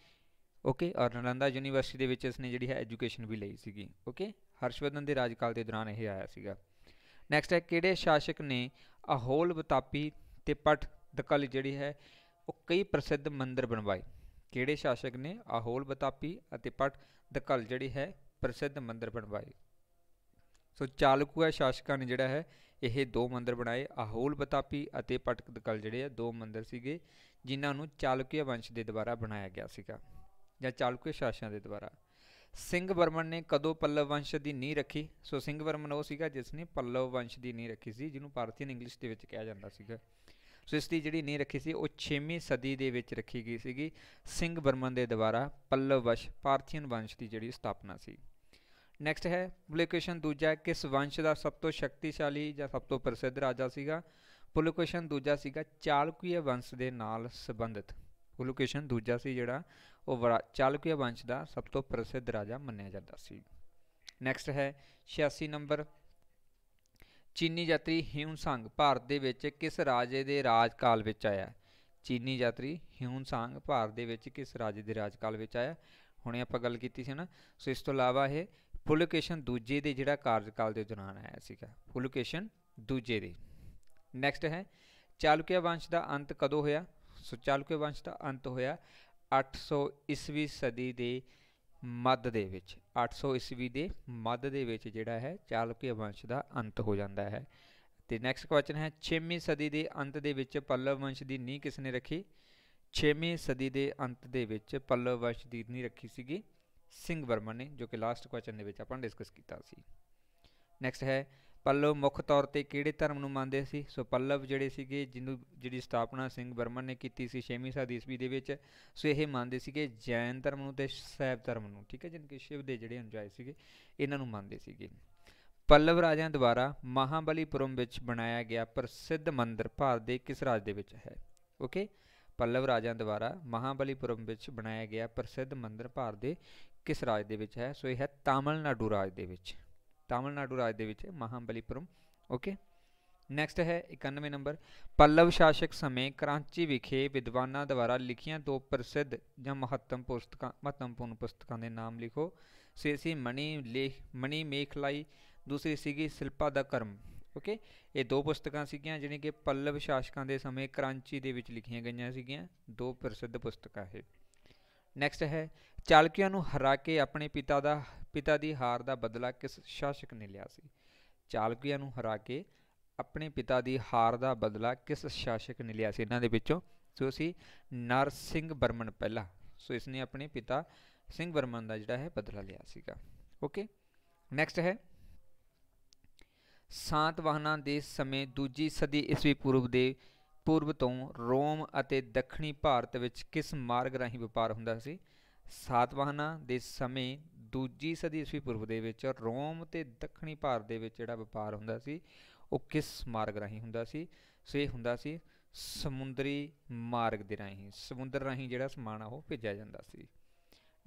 ਓਕੇ ਔਰ ਨਲੰਦਾ ਯੂਨੀਵਰਸਿਟੀ ਦੇ ਵਿੱਚ ਇਸ ਨੇ ਜਿਹੜੀ ਹੈ ਐਜੂਕੇਸ਼ਨ ਵੀ ਲਈ ਸੀਗੀ ਓਕੇ ਹਰਸ਼ਵਰਧਨ ਦੇ ਰਾਜਕਾਲ ਦੇ ਦੌਰਾਨ ਇਹ ਆਇਆ ਸੀਗਾ ਨੈਕਸਟ ਹੈ ਕਿਹੜੇ ਸ਼ਾਸਕ ਨੇ ਅਹੋਲ ਬਤਾਪੀ ਤੇ ਪਟ ਦਕਲ ਜਿਹੜੀ ਹੈ ਉਹ ਕਈ ਪ੍ਰਸਿੱਧ ਮੰਦਿਰ ਬਣਵਾਏ ਕਿਹੜੇ ਸ਼ਾਸਕ ਨੇ ਅਹੋਲ ਬਤਾਪੀ ਅਤੇ ਪਟ ਦਕਲ ਜਿਹੜੀ ਹੈ ਪ੍ਰਸਿੱਧ ਮੰਦਿਰ ਬਣਵਾਏ ਸੋ ਚਾਲਕੂਆ ਸ਼ਾਸਕਾਂ ਨੇ ਜਿਹੜਾ ਹੈ ਇਹ ਦੋ ਮੰਦਿਰ ਬਣਾਏ ਅਹੋਲ ਬਤਾਪੀ ਅਤੇ ਪਟਕ ਦਕਲ ਜਿਹੜੇ ਆ ਦੋ ਮੰਦਿਰ ਸੀਗੇ ਜਿਨ੍ਹਾਂ ਨੂੰ ਚਾਲੁਕਿਆ ਵੰਸ਼ ਦੇ ਦੁਆਰਾ ਬਣਾਇਆ ਗਿਆ ਸੀਗਾ ਜਾਂ ਚਾਲੁਕਿਆ ਸ਼ਾਸਕਾਂ ਦੇ ਦੁਆਰਾ ਸਿੰਘ ਵਰਮਨ ਨੇ ਕਦੋਂ ਪੱਲਵ ਵੰਸ਼ ਦੀ ਨੀਂਹ ਰੱਖੀ ਸੋ ਸਿੰਘ ਵਰਮਨ ਉਹ ਸੀਗਾ ਜਿਸ ਨੇ ਪੱਲਵ ਵੰਸ਼ ਦੀ ਨੀਂਹ ਰੱਖੀ ਸੀ ਜਿਹਨੂੰ ਭਾਰਤੀਅਨ ਇੰਗਲਿਸ਼ ਦੇ ਵਿੱਚ ਕਿਹਾ ਜਾਂਦਾ ਸੀਗਾ ਸੋ ਇਸ ਦੀ ਜਿਹੜੀ ਨੀਂਹ ਰੱਖੀ ਸੀ ਉਹ 6ਵੀਂ ਸਦੀ ਦੇ ਵਿੱਚ ਰੱਖੀ ਗਈ ਸੀਗੀ ਸਿੰਘ ਵਰਮਨ ਦੇ ਦੁਆਰਾ ਪੱਲਵ ਵੰਸ਼ ਭਾਰਤੀਅਨ ਵੰਸ਼ ਦੀ ਜਿਹੜੀ ਸਥਾਪਨਾ ਸੀ ਨੈਕਸਟ ਹੈ ਪੁਲਕੇਸ਼ਨ ਦੂਜਾ ਕਿਸ ਵੰਸ਼ ਦਾ ਸਭ ਤੋਂ ਸ਼ਕਤੀਸ਼ਾਲੀ ਜਾਂ ਸਭ ਤੋਂ ਪ੍ਰਸਿੱਧ ਰਾਜਾ ਸੀਗਾ ਪੁਲਕੇਸ਼ਨ ਦੂਜਾ ਸੀਗਾ ਚਾਲਕੀਏ ਵੰਸ਼ ਦੇ ਨਾਲ ਸੰਬੰਧਿਤ ਪੁਲਕੇਸ਼ਨ ਦੂਜਾ ਸੀ ਜਿਹੜਾ ਉਹ ਚਾਲੁਕਿਆ ਵੰਸ਼ ਦਾ ਸਭ ਤੋਂ ਪ੍ਰਸਿੱਧ ਰਾਜਾ ਮੰਨਿਆ ਜਾਂਦਾ ਸੀ ਨੈਕਸਟ ਹੈ 86 ਨੰਬਰ ਚੀਨੀ ਯਾਤਰੀ ਹਿਊਨ ਸੰਗ ਭਾਰਤ ਦੇ ਵਿੱਚ ਕਿਸ ਰਾਜੇ ਦੇ ਰਾਜਕਾਲ ਵਿੱਚ ਆਇਆ ਚੀਨੀ ਯਾਤਰੀ ਹਿਊਨ ਸੰਗ ਭਾਰਤ ਦੇ ਵਿੱਚ ਕਿਸ ਰਾਜੇ ਦੇ ਰਾਜਕਾਲ ਵਿੱਚ ਆਇਆ ਹੁਣੇ ਆਪਾਂ ਗੱਲ ਕੀਤੀ ਸੀ ਨਾ ਸੋ ਇਸ ਤੋਂ ਇਲਾਵਾ ਇਹ ਪੁਲਕੇਸ਼ਨ ਦੂਜੇ ਦੇ ਜਿਹੜਾ ਕਾਰਜਕਾਲ ਦੇ ਦੌਰਾਨ ਆਇਆ ਸੀਗਾ ਪੁਲਕੇਸ਼ਨ ਦੂਜੇ ਦੇ ਨੈਕਸਟ ਹੈ ਚਾਲੁਕਿਆ ਵੰਸ਼ ਦਾ ਅੰਤ ਕਦੋਂ ਹੋਇਆ ਸੋ ਚਾਲੁਕਿਆ ਵੰਸ਼ ਦਾ ਅੰਤ ਹੋਇਆ 800 ਈਸਵੀ ਸਦੀ ਦੇ ਮੱਧ ਦੇ ਵਿੱਚ 800 ਈਸਵੀ ਦੇ ਮੱਧ ਦੇ ਵਿੱਚ ਜਿਹੜਾ ਹੈ ਚਾਲੁਕਿਆ ਵੰਸ਼ ਦਾ ਅੰਤ ਹੋ ਜਾਂਦਾ ਹੈ ਤੇ ਨੈਕਸਟ ਕੁਐਸਚਨ ਹੈ 6ਵੀਂ ਸਦੀ ਦੇ ਅੰਤ ਦੇ ਵਿੱਚ ਪੱਲਵ ਵੰਸ਼ ਦੀ ਨੀਂਹ ਕਿਸ ਨੇ ਰੱਖੀ 6ਵੀਂ ਸਦੀ ਦੇ ਅੰਤ ਦੇ ਵਿੱਚ ਪੱਲਵ ਵੰਸ਼ ਦੀ ਨੀਂਹ ਰੱਖੀ ਸੀਗੀ ਸਿੰਘ ਵਰਮਨ ਨੇ ਜੋ ਕਿ ਲਾਸਟ ਕੁਐਸਚਨ ਦੇ ਵਿੱਚ ਆਪਾਂ ਡਿਸਕਸ ਕੀਤਾ ਸੀ ਨੈਕਸਟ ਹੈ ਪੱਲਵ ਮੁੱਖ ਤੌਰ ਤੇ ਕਿਹੜੇ ਧਰਮ ਨੂੰ ਮੰਨਦੇ ਸੀ ਸੋ ਪੱਲਵ ਜਿਹੜੇ ਸੀਗੇ ਜਿਹਨੂੰ ਜਿਹੜੀ ਸਥਾਪਨਾ ਸਿੰਘ ਬਰਮਨ ਨੇ ਕੀਤੀ ਸੀ 6ਵੀਂ ਸਦੀ ਈਸਵੀ ਦੇ ਵਿੱਚ ਸੋ ਇਹ ਮੰਨਦੇ ਸੀਗੇ ਜੈਨ ਧਰਮ ਨੂੰ ਤੇ ਸ਼ੈਵ ਧਰਮ ਨੂੰ ਠੀਕ ਹੈ ਜਿਨ ਕਿ ਸ਼ਿਵ ਦੇ ਜਿਹੜੇ ਅਨੁਯਾਈ ਸੀਗੇ ਇਹਨਾਂ ਨੂੰ ਮੰਨਦੇ ਸੀਗੇ ਪੱਲਵ ਰਾਜਿਆਂ ਦੁਆਰਾ ਮਹਾਬਲੀਪੁਰਮ ਵਿੱਚ ਬਣਾਇਆ ਗਿਆ ਪ੍ਰਸਿੱਧ ਮੰਦਿਰ ਭਾਰਤ ਦੇ ਕਿਸ ਰਾਜ ਦੇ ਵਿੱਚ ਹੈ ਓਕੇ ਪੱਲਵ ਰਾਜਿਆਂ ਦੁਆਰਾ ਮਹਾਬਲੀਪੁਰਮ ਵਿੱਚ ਬਣਾਇਆ ਗਿਆ ਪ੍ਰਸਿੱਧ ਮੰਦਿਰ ਭਾਰਤ ਦੇ ਕਿਸ ਰਾਜ ਦੇ ਵਿੱਚ ਹੈ ਸੋ ਇਹ ਹੈ ਤਾਮਿਲਨਾਡੂ ਰਾਜ ਦੇ ਵਿੱਚ ਤਾਮਿਲਨਾਡੂ ਰਾਜ ਦੇ ਵਿੱਚ ਮਹਾਬਲੀਪੁਰਮ ਓਕੇ ਨੈਕਸਟ ਹੈ 91 ਨੰਬਰ ਪੱਲਵ ਸ਼ਾਸਕ ਸਮੇਂ ਕਰਾਂਚੀ ਵਿਖੇ ਵਿਦਵਾਨਾਂ ਦੁਆਰਾ ਲਿਖੀਆਂ ਦੋ ਪ੍ਰਸਿੱਧ ਜਾਂ ਮਹੱਤਮ ਪੁਸਤਕਾਂ ਮਹੱਤਵਪੂਰਨ ਪੁਸਤਕਾਂ ਦੇ ਨਾਮ ਲਿਖੋ ਸੀ ਮਣੀ ਲੇਖ ਮਣੀ ਮੇਖਲਾਈ ਦੂਸਰੀ ਸੀਗੀ ਸਿਲਪਾ ਦਾ ਕਰਮ ਓਕੇ ਇਹ ਦੋ ਪੁਸਤਕਾਂ ਸੀਗੀਆਂ ਜਿਹੜੀਆਂ ਕਿ ਪੱਲਵ ਸ਼ਾਸਕਾਂ ਦੇ ਸਮੇਂ ਕਰਾਂਚੀ ਦੇ ਵਿੱਚ ਲਿਖੀਆਂ ਗਈਆਂ ਸੀਗੀਆਂ ਦੋ ਪ੍ਰਸਿੱਧ ਪੁਸਤਕਾਂ ਇਹ ਨੈਕਸਟ ਹੈ ਚਾਲਕਿਆਂ ਨੂੰ ਹਰਾ ਕੇ ਆਪਣੇ ਪਿਤਾ ਦਾ ਪਿਤਾ ਦੀ ਹਾਰ ਦਾ ਬਦਲਾ ਕਿਸ ਸ਼ਾਸਕ ਨੇ ਲਿਆ ਸੀ ਚਾਲਕਿਆਂ ਨੂੰ ਹਰਾ ਕੇ ਆਪਣੇ ਪਿਤਾ ਦੀ ਹਾਰ ਦਾ ਬਦਲਾ ਕਿਸ ਸ਼ਾਸਕ ਨੇ ਲਿਆ ਸੀ ਇਹਨਾਂ ਦੇ ਵਿੱਚੋਂ ਸੋ ਸੀ ਨਰ ਸਿੰਘ ਬਰਮਨ ਪਹਿਲਾ ਸੋ ਇਸ ਨੇ ਆਪਣੇ ਪਿਤਾ ਸਿੰਘ ਬਰਮਨ ਦਾ ਜਿਹੜਾ ਹੈ ਬਦਲਾ ਲਿਆ ਸੀਗਾ ਓਕੇ ਨੈਕਸਟ ਹੈ ਸਾਤਵਾਹਨਾਂ ਦੇ ਸਮੇਂ ਦੂਜੀ ਸਦੀ ਈਸਵੀ ਪੂਰਵ ਦੇ ਪੂਰਬ ਤੋਂ ਰੋਮ ਅਤੇ ਦੱਖਣੀ ਭਾਰਤ ਵਿੱਚ ਕਿਸ ਮਾਰਗ ਰਾਹੀਂ ਵਪਾਰ ਹੁੰਦਾ ਸੀ ਸਾਤਵਾਹਨਾ ਦੇ ਸਮੇਂ ਦੂਜੀ ਸਦੀ ਈਸਵੀ ਪੂਰਵ ਦੇ ਵਿੱਚ ਰੋਮ ਤੇ ਦੱਖਣੀ ਭਾਰਤ ਦੇ ਵਿੱਚ ਜਿਹੜਾ ਵਪਾਰ ਹੁੰਦਾ ਸੀ ਉਹ ਕਿਸ ਮਾਰਗ ਰਾਹੀਂ ਹੁੰਦਾ ਸੀ ਸੋ ਇਹ ਹੁੰਦਾ ਸੀ ਸਮੁੰਦਰੀ ਮਾਰਗ ਦੇ ਰਾਹੀਂ ਸਮੁੰਦਰ ਰਾਹੀਂ ਜਿਹੜਾ ਸਮਾਨ ਆ ਉਹ ਭੇਜਿਆ ਜਾਂਦਾ ਸੀ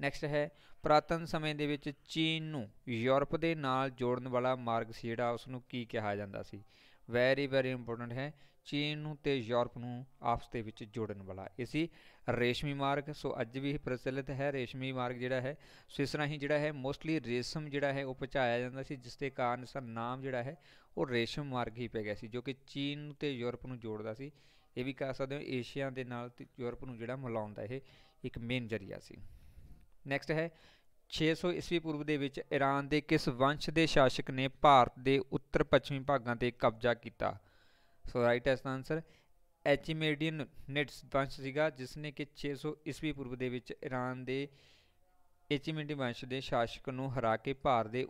ਨੈਕਸਟ ਹੈ ਪ੍ਰਾਤਨ ਸਮੇਂ ਦੇ ਵਿੱਚ ਚੀਨ ਨੂੰ ਯੂਰਪ ਦੇ ਨਾਲ ਜੋੜਨ ਵਾਲਾ ਮਾਰਗ ਸੀ ਜਿਹੜਾ ਉਸ ਨੂੰ ਕੀ ਕਿਹਾ ਜਾਂਦਾ ਸੀ ਵੈਰੀ ਵੈਰੀ ਇੰਪੋਰਟੈਂਟ ਹੈ ਚੀਨ ਨੂੰ ਤੇ ਯੂਰਪ ਨੂੰ ਆਪਸ ਦੇ ਵਿੱਚ ਜੋੜਨ ਵਾਲਾ ਇਹ ਸੀ ਰੇਸ਼ਮੀ ਮਾਰਗ ਸੋ ਅੱਜ ਵੀ ਪ੍ਰਚਲਿਤ ਹੈ ਰੇਸ਼ਮੀ ਮਾਰਗ ਜਿਹੜਾ ਹੈ ਸੋ ਇਸ ਤਰ੍ਹਾਂ ਹੀ ਜਿਹੜਾ ਹੈ ਮੋਸਟਲੀ ਰੇਸ਼ਮ ਜਿਹੜਾ ਹੈ ਉਹ ਪਹੁੰਚਾਇਆ ਜਾਂਦਾ ਸੀ ਜਿਸ ਦੇ ਕਾਰਨ ਇਸ ਦਾ ਨਾਮ ਜਿਹੜਾ ਹੈ ਉਹ ਰੇਸ਼ਮ ਮਾਰਗ ਹੀ ਪੈ ਗਿਆ ਸੀ ਜੋ ਕਿ ਚੀਨ ਨੂੰ ਤੇ ਯੂਰਪ ਨੂੰ ਜੋੜਦਾ ਸੀ ਇਹ ਵੀ ਕਹਿ ਸਕਦੇ ਹਾਂ ਏਸ਼ੀਆ ਦੇ ਨਾਲ ਤੇ ਯੂਰਪ ਨੂੰ ਜਿਹੜਾ ਮਿਲਾਉਂਦਾ ਇਹ ਇੱਕ ਮੇਨ ਜਰੀਆ ਸੀ ਨੈਕਸਟ ਹੈ 600 ਈਸਵੀ ਪੂਰਵ ਦੇ ਵਿੱਚ ਈਰਾਨ ਦੇ ਕਿਸ ਵੰਸ਼ ਦੇ ਸ਼ਾਸਕ ਨੇ ਭਾਰਤ ਦੇ ਉੱਤਰ ਪੱਛਮੀ ਭਾਗਾਂ ਤੇ ਕਬਜ਼ਾ ਕੀਤਾ ਸੋ ਰਾਈਟ ਐਸ ਦਾ ਆਨਸਰ ਐਚਮੇਡੀਅਨ ਨਿਟਸ ਵੰਸ਼ ਸੀਗਾ ਜਿਸ ਨੇ ਕਿ 600 ਈਸਵੀ ਪੂਰਵ ਦੇ ਵਿੱਚ ਈਰਾਨ ਦੇ ਐਚਮੇਡੀ ਵੰਸ਼ ਦੇ ਸ਼ਾਸਕ ਨੂੰ ਹਰਾ ਕੇ ਭਾਰ ਦੇ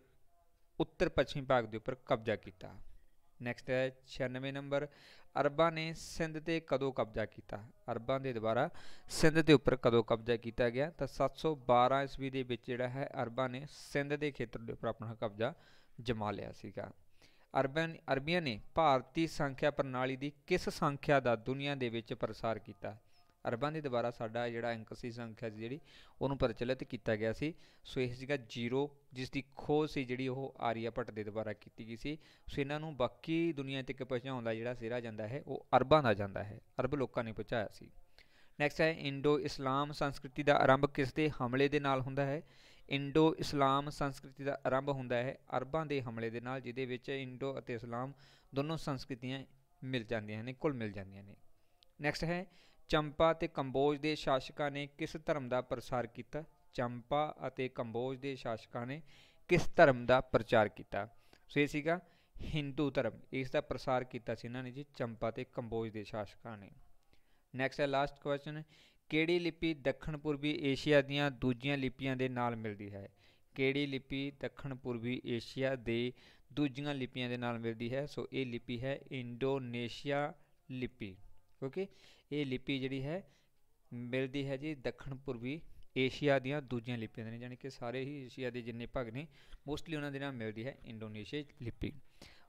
ਉੱਤਰ ਪੱਛਮੀ ਭਾਗ ਦੇ ਉੱਪਰ ਕਬਜ਼ਾ ਕੀਤਾ ਨੈਕਸਟ ਹੈ 96 ਨੰਬਰ ਅਰਬਾਂ ਨੇ ਸਿੰਧ ਤੇ ਕਦੋਂ ਕਬਜ਼ਾ ਕੀਤਾ ਅਰਬਾਂ ਦੇ ਦੁਆਰਾ ਸਿੰਧ ਦੇ ਉੱਪਰ ਕਦੋਂ ਕਬਜ਼ਾ ਕੀਤਾ ਗਿਆ ਤਾਂ 712 ਈਸਵੀ ਦੇ ਵਿੱਚ ਜਿਹੜਾ ਹੈ ਅਰਬਾਂ ਨੇ ਸਿੰਧ ਦੇ ਖੇਤਰ ਦੇ ਉੱਪਰ ਆਪਣਾ ਕਬਜ਼ਾ ਜਮਾ ਲਿਆ ਸੀਗਾ ਅਰਬਨ ਅਰਬੀਆਂ ਨੇ ਭਾਰਤੀ ਸੰਖਿਆ ਪ੍ਰਣਾਲੀ ਦੀ ਕਿਸ ਸੰਖਿਆ ਦਾ ਦੁਨੀਆ ਦੇ ਵਿੱਚ ਪ੍ਰਸਾਰ ਕੀਤਾ ਅਰਬਾਂ ਦੇ ਦੁਆਰਾ ਸਾਡਾ ਜਿਹੜਾ ਅੰਕ ਸੀ ਸੰਖਿਆ ਸੀ ਜਿਹੜੀ ਉਹਨੂੰ ਪ੍ਰਚਲਿਤ ਕੀਤਾ ਗਿਆ ਸੀ ਸੋ ਇਹ ਸੀਗਾ 0 ਜਿਸ ਦੀ ਖੋਜ ਸੀ ਜਿਹੜੀ ਉਹ ਭਟ ਦੇ ਦੁਆਰਾ ਕੀਤੀ ਗਈ ਸੀ ਸੋ ਇਹਨਾਂ ਨੂੰ ਬਾਕੀ ਦੁਨੀਆ ਤੱਕ ਦਾ ਜਿਹੜਾ ਸਿਰਾ ਜਾਂਦਾ ਹੈ ਉਹ ਅਰਬਾਂ ਦਾ ਜਾਂਦਾ ਹੈ ਅਰਬ ਲੋਕਾਂ ਨੇ ਪਹੁੰਚਾਇਆ ਸੀ ਨੈਕਸਟ ਹੈ ਇੰਡੋ ਇਸਲਾਮ ਸੰਸਕ੍ਰਿਤੀ ਦਾ ਆਰੰਭ ਕਿਸ ਦੇ ਹਮਲੇ ਦੇ ਨਾਲ ਹੁੰਦਾ ਹੈ ਇੰਡੋ ਇਸਲਾਮ ਸੰਸਕ੍ਰਿਤੀ ਦਾ ਆਰੰਭ ਹੁੰਦਾ ਹੈ ਅਰਬਾਂ ਦੇ ਹਮਲੇ ਦੇ ਨਾਲ ਜਿਹਦੇ ਵਿੱਚ ਇੰਡੋ ਅਤੇ ਇਸਲਾਮ ਦੋਨੋਂ ਸੰਸਕ੍ਰਿਤੀਆਂ ਮਿਲ ਜਾਂਦੀਆਂ ਨੇ ਕੁੱਲ ਮਿਲ ਜਾਂਦੀਆਂ ਨੇ ਨੈਕਸਟ ਹੈ ਚੰਪਾ ਤੇ ਕੰਬੋਜ ਦੇ ਸ਼ਾਸਕਾਂ ਨੇ ਕਿਸ ਧਰਮ ਦਾ ਪ੍ਰਸਾਰ ਕੀਤਾ ਚੰਪਾ ਅਤੇ ਕੰਬੋਜ ਦੇ ਸ਼ਾਸਕਾਂ ਨੇ ਕਿਸ ਧਰਮ ਦਾ ਪ੍ਰਚਾਰ ਕੀਤਾ ਸੋ ਇਹ ਸੀਗਾ ਹਿੰਦੂ ਧਰਮ ਇਸ ਦਾ ਪ੍ਰਸਾਰ ਕੀਤਾ ਸੀ ਇਹਨਾਂ ਨੇ ਜੀ ਚੰਪਾ ਤੇ ਕੰਬੋਜ ਦੇ ਸ਼ਾਸਕਾਂ ਨੇ ਨੈਕਸਟ ਹੈ ਲਾਸਟ ਕੁਐਸਚਨ ਕਿਹੜੀ ਲਿਪੀ ਦੱਖਣ ਪੂਰਬੀ ਏਸ਼ੀਆ ਦੀਆਂ ਦੂਜੀਆਂ ਲਿਪੀਆਂ ਦੇ ਨਾਲ ਮਿਲਦੀ ਹੈ ਕਿਹੜੀ ਲਿਪੀ ਦੱਖਣ ਪੂਰਬੀ ਏਸ਼ੀਆ ਦੇ ਦੂਜੀਆਂ ਲਿਪੀਆਂ ਦੇ ਨਾਲ ਮਿਲਦੀ ਹੈ ਸੋ ਇਹ ਲਿਪੀ ਹੈ ਇੰਡੋਨੇਸ਼ੀਆ ਲਿਪੀ ਓਕੇ ਇਹ ਲਿਪੀ ਜਿਹੜੀ ਹੈ ਮਿਲਦੀ ਹੈ ਜੀ ਦੱਖਣ ਪੂਰਬੀ ਏਸ਼ੀਆ ਦੀਆਂ ਦੂਜੀਆਂ ਲਿਪੀਆਂ ਦੇ ਨਾਲ ਯਾਨੀ ਕਿ ਸਾਰੇ ਹੀ ਏਸ਼ੀਆ ਦੇ ਜਿੰਨੇ ਭਾਗ ਨੇ ਮੋਸਟਲੀ ਉਹਨਾਂ ਦੇ ਨਾਲ ਮਿਲਦੀ ਹੈ ਇੰਡੋਨੇਸ਼ੀਆ ਲਿਪੀ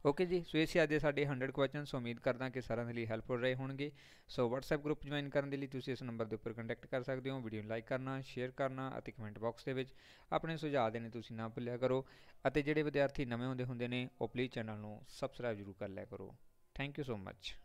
ਓਕੇ ਜੀ ਸੋ ਇਹ ਸੀ ਅੱਜ ਦੇ ਸਾਡੇ 100 ਕੁਐਸਚਨਸ ਉਮੀਦ ਕਰਦਾ ਕਿ ਸਾਰਿਆਂ ਦੇ ਲਈ ਹੈਲਪਫੁਲ ਰਹੇ ਹੋਣਗੇ ਸੋ WhatsApp ਗਰੁੱਪ ਜੁਆਇਨ ਕਰਨ ਦੇ ਲਈ ਤੁਸੀਂ ਇਸ ਨੰਬਰ ਦੇ ਉੱਪਰ ਕੰਟੈਕਟ ਕਰ ਸਕਦੇ ਹੋ ਵੀਡੀਓ ਨੂੰ ਲਾਈਕ ਕਰਨਾ ਸ਼ੇਅਰ ਕਰਨਾ ਅਤੇ ਕਮੈਂਟ ਬਾਕਸ ਦੇ ਵਿੱਚ ਆਪਣੇ ਸੁਝਾਅ ਦੇਣੇ ਤੁਸੀਂ ਨਾ ਭੁੱਲਿਆ ਕਰੋ ਅਤੇ ਜਿਹੜੇ ਵਿਦਿਆਰਥੀ ਨਵੇਂ ਹੁੰਦੇ ਹੁੰਦੇ ਨੇ ਉਹ ਪਲੀਜ਼ ਚੈਨਲ ਨੂੰ ਸਬਸਕ੍ਰਾਈਬ ਜ਼ਰੂਰ ਕਰ ਲਿਆ ਕਰੋ ਥੈਂਕ ਯੂ ਸੋ ਮੱਚ